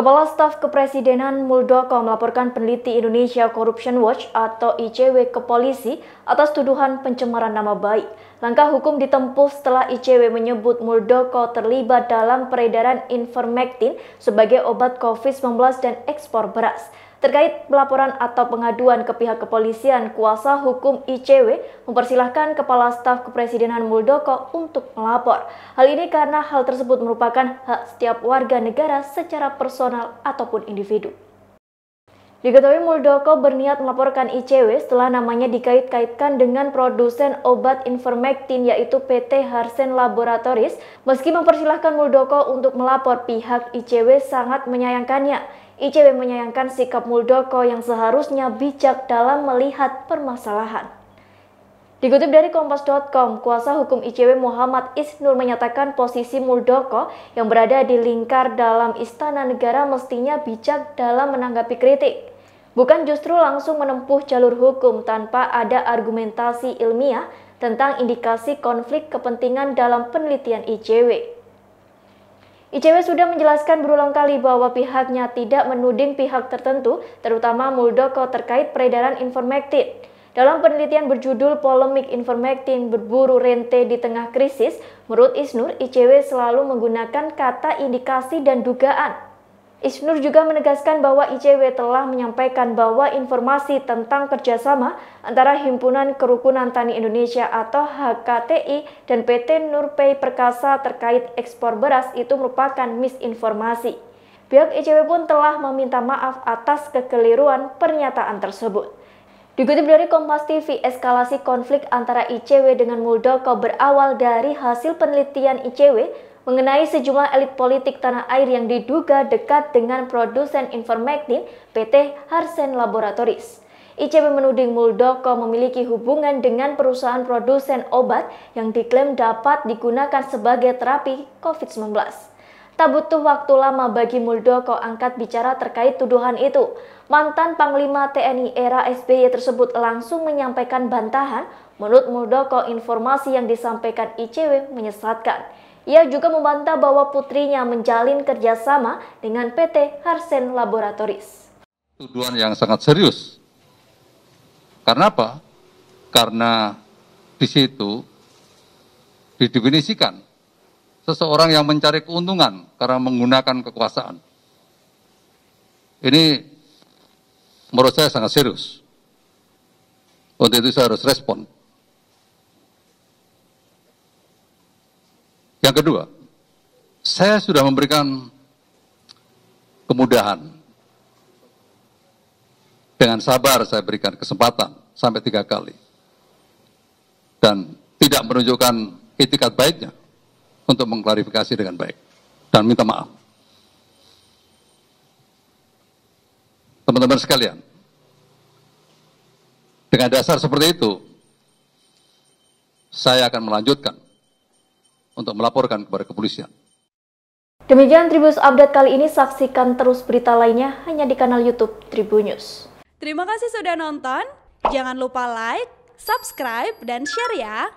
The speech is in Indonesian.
Kepala Staf Kepresidenan Muldoko melaporkan peneliti Indonesia Corruption Watch atau ICW ke polisi atas tuduhan pencemaran nama baik. Langkah hukum ditempuh setelah ICW menyebut Muldoko terlibat dalam peredaran Ivermectin sebagai obat COVID-19 dan ekspor beras. Terkait pelaporan atau pengaduan ke pihak kepolisian, kuasa hukum ICW mempersilahkan Kepala Staf Kepresidenan Muldoko untuk melapor. Hal ini karena hal tersebut merupakan hak setiap warga negara secara personal ataupun individu. Diketahui Muldoko berniat melaporkan ICW setelah namanya dikait-kaitkan dengan produsen obat Invermectin yaitu PT Harsen Laboratories Meski mempersilahkan Muldoko untuk melapor, pihak ICW sangat menyayangkannya. ICW menyayangkan sikap Muldoko yang seharusnya bijak dalam melihat permasalahan. Dikutip dari Kompas.com, kuasa hukum ICW Muhammad Isnur menyatakan posisi Muldoko yang berada di lingkar dalam istana negara mestinya bijak dalam menanggapi kritik. Bukan justru langsung menempuh jalur hukum tanpa ada argumentasi ilmiah tentang indikasi konflik kepentingan dalam penelitian ICW. ICW sudah menjelaskan berulang kali bahwa pihaknya tidak menuding pihak tertentu, terutama Muldoko terkait peredaran informatif. Dalam penelitian berjudul Polemik Informatin Berburu Rente di Tengah Krisis, menurut Isnur, ICW selalu menggunakan kata indikasi dan dugaan. Isnur juga menegaskan bahwa ICW telah menyampaikan bahwa informasi tentang kerjasama antara Himpunan Kerukunan Tani Indonesia atau HKTI dan PT Nurpay Perkasa terkait ekspor beras itu merupakan misinformasi. Pihak ICW pun telah meminta maaf atas kekeliruan pernyataan tersebut. Dikutip dari Kompas TV, eskalasi konflik antara ICW dengan Muldoko berawal dari hasil penelitian ICW mengenai sejumlah elit politik tanah air yang diduga dekat dengan produsen Invermectin PT Harsen Laboratories. ICB menuding Muldoko memiliki hubungan dengan perusahaan produsen obat yang diklaim dapat digunakan sebagai terapi COVID-19. Tak butuh waktu lama bagi Muldoko angkat bicara terkait tuduhan itu. Mantan Panglima TNI era SBY tersebut langsung menyampaikan bantahan menurut Muldoko informasi yang disampaikan ICW menyesatkan. Ia juga membantah bahwa putrinya menjalin kerjasama dengan PT Harsen Laboratoris. Tuduhan yang sangat serius. Karena apa? Karena di situ didefinisikan seseorang yang mencari keuntungan karena menggunakan kekuasaan. Ini menurut saya sangat serius. Untuk itu saya harus respon. Yang kedua, saya sudah memberikan kemudahan. Dengan sabar saya berikan kesempatan sampai tiga kali. Dan tidak menunjukkan etikat baiknya untuk mengklarifikasi dengan baik. Dan minta maaf. Teman-teman sekalian, dengan dasar seperti itu, saya akan melanjutkan untuk melaporkan kepada kepolisian. Demikian Tribus Update kali ini, saksikan terus berita lainnya hanya di kanal Youtube Tribunnews. Terima kasih sudah nonton, jangan lupa like, subscribe, dan share ya!